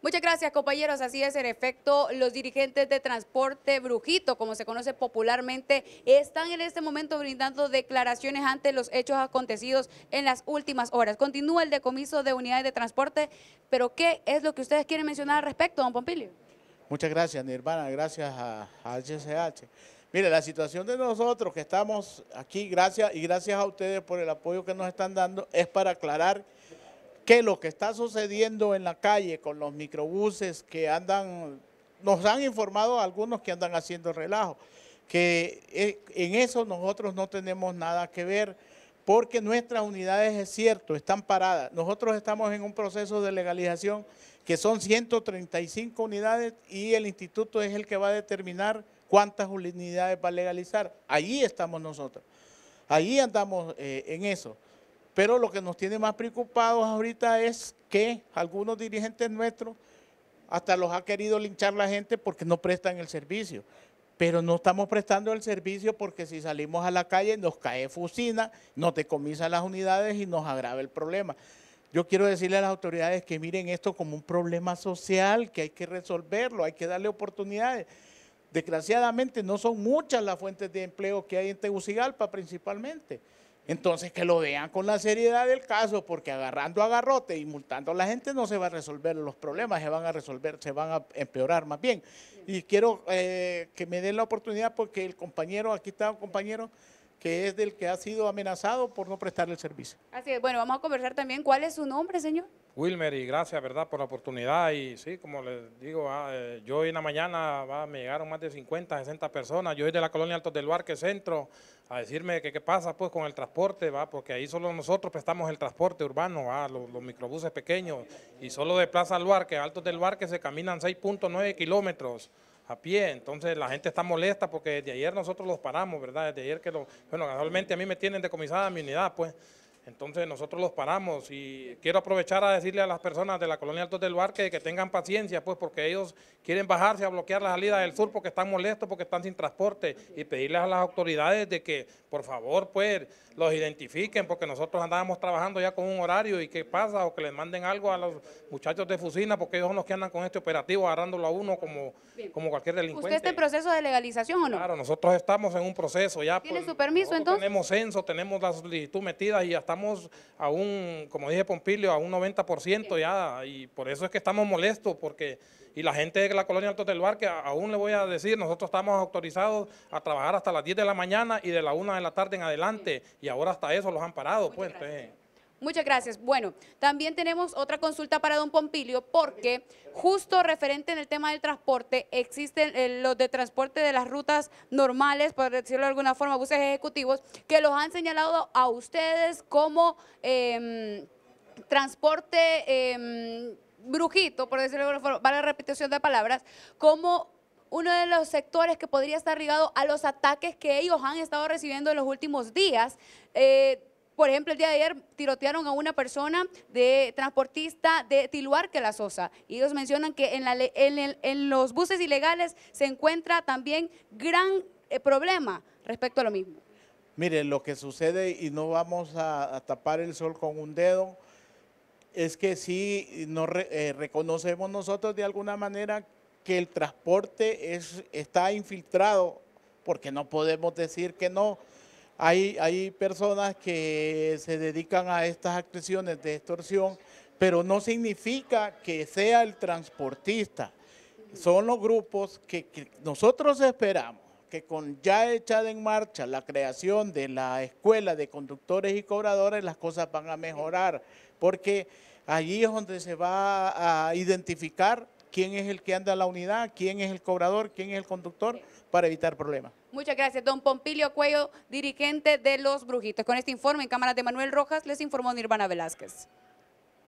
Muchas gracias, compañeros. Así es, en efecto, los dirigentes de transporte Brujito, como se conoce popularmente, están en este momento brindando declaraciones ante los hechos acontecidos en las últimas horas. Continúa el decomiso de unidades de transporte, pero ¿qué es lo que ustedes quieren mencionar al respecto, don Pompilio? Muchas gracias, Nirvana. Gracias a, a Mire, la situación de nosotros que estamos aquí, gracias y gracias a ustedes por el apoyo que nos están dando, es para aclarar que lo que está sucediendo en la calle con los microbuses que andan, nos han informado algunos que andan haciendo relajo, que eh, en eso nosotros no tenemos nada que ver porque nuestras unidades, es cierto, están paradas. Nosotros estamos en un proceso de legalización que son 135 unidades y el instituto es el que va a determinar cuántas unidades va a legalizar. Allí estamos nosotros. Allí andamos eh, en eso. Pero lo que nos tiene más preocupados ahorita es que algunos dirigentes nuestros hasta los ha querido linchar la gente porque no prestan el servicio. Pero no estamos prestando el servicio porque si salimos a la calle nos cae fusina, nos decomisa las unidades y nos agrava el problema. Yo quiero decirle a las autoridades que miren esto como un problema social, que hay que resolverlo, hay que darle oportunidades. Desgraciadamente no son muchas las fuentes de empleo que hay en Tegucigalpa principalmente. Entonces que lo vean con la seriedad del caso, porque agarrando agarrote y multando a la gente no se van a resolver los problemas, se van a resolver, se van a empeorar más bien. Y quiero eh, que me den la oportunidad porque el compañero, aquí está un compañero, que es del que ha sido amenazado por no prestarle el servicio. Así es, bueno, vamos a conversar también. ¿Cuál es su nombre, señor? Wilmer, y gracias, ¿verdad?, por la oportunidad. Y sí, como les digo, ah, eh, yo hoy en la mañana me llegaron más de 50, 60 personas. Yo soy de la colonia Altos del Barque Centro a decirme que qué pasa pues con el transporte, va, porque ahí solo nosotros prestamos el transporte urbano, Los, microbuses pequeños. Y solo de Plaza al Barque, Altos del Barque, se caminan 6.9 kilómetros a pie. Entonces la gente está molesta porque desde ayer nosotros los paramos, ¿verdad? Desde ayer que los... bueno, casualmente a mí me tienen decomisada mi unidad, pues. Entonces nosotros los paramos y quiero aprovechar a decirle a las personas de la colonia Altos del Barque que tengan paciencia, pues porque ellos quieren bajarse a bloquear la salida del sur porque están molestos, porque están sin transporte y pedirles a las autoridades de que por favor pues los identifiquen porque nosotros andábamos trabajando ya con un horario y qué pasa o que les manden algo a los muchachos de Fusina porque ellos son los que andan con este operativo agarrándolo a uno como, como cualquier delincuente. ¿Usted está en proceso de legalización o no? Claro, nosotros estamos en un proceso ya. ¿Tiene su permiso entonces? Tenemos censo, tenemos la solicitud metida y ya estamos estamos a un, como dije Pompilio, a un 90% ya, y por eso es que estamos molestos, porque, y la gente de la colonia Alto del Barque, aún le voy a decir, nosotros estamos autorizados a trabajar hasta las 10 de la mañana y de la 1 de la tarde en adelante, y ahora hasta eso los han parado, pues, Muchas gracias. Bueno, también tenemos otra consulta para don Pompilio porque justo referente en el tema del transporte, existen eh, los de transporte de las rutas normales, por decirlo de alguna forma, buses ejecutivos, que los han señalado a ustedes como em, transporte em, brujito, por decirlo de alguna forma, para la repetición de palabras, como uno de los sectores que podría estar ligado a los ataques que ellos han estado recibiendo en los últimos días. Eh, por ejemplo, el día de ayer tirotearon a una persona de transportista de Tiluarque, La Sosa. Y ellos mencionan que en, los buses ilegales se encuentra también gran eh, problema respecto a lo mismo. Mire, lo que sucede, y no vamos a, tapar el sol con un dedo, es que sí no eh, reconocemos nosotros de alguna manera que el transporte está infiltrado, porque no podemos decir que no. Hay, personas que se dedican a estas acciones de extorsión, pero no significa que sea el transportista. Son los grupos que, nosotros esperamos que con ya echada en marcha la creación de la escuela de conductores y cobradores, las cosas van a mejorar, porque allí es donde se va a identificar quién es el que anda a la unidad, quién es el cobrador, quién es el conductor, para evitar problemas. Muchas gracias, don Pompilio Cuello, dirigente de Los Brujitos. Con este informe en cámara de Manuel Rojas, les informó Nirvana Velázquez.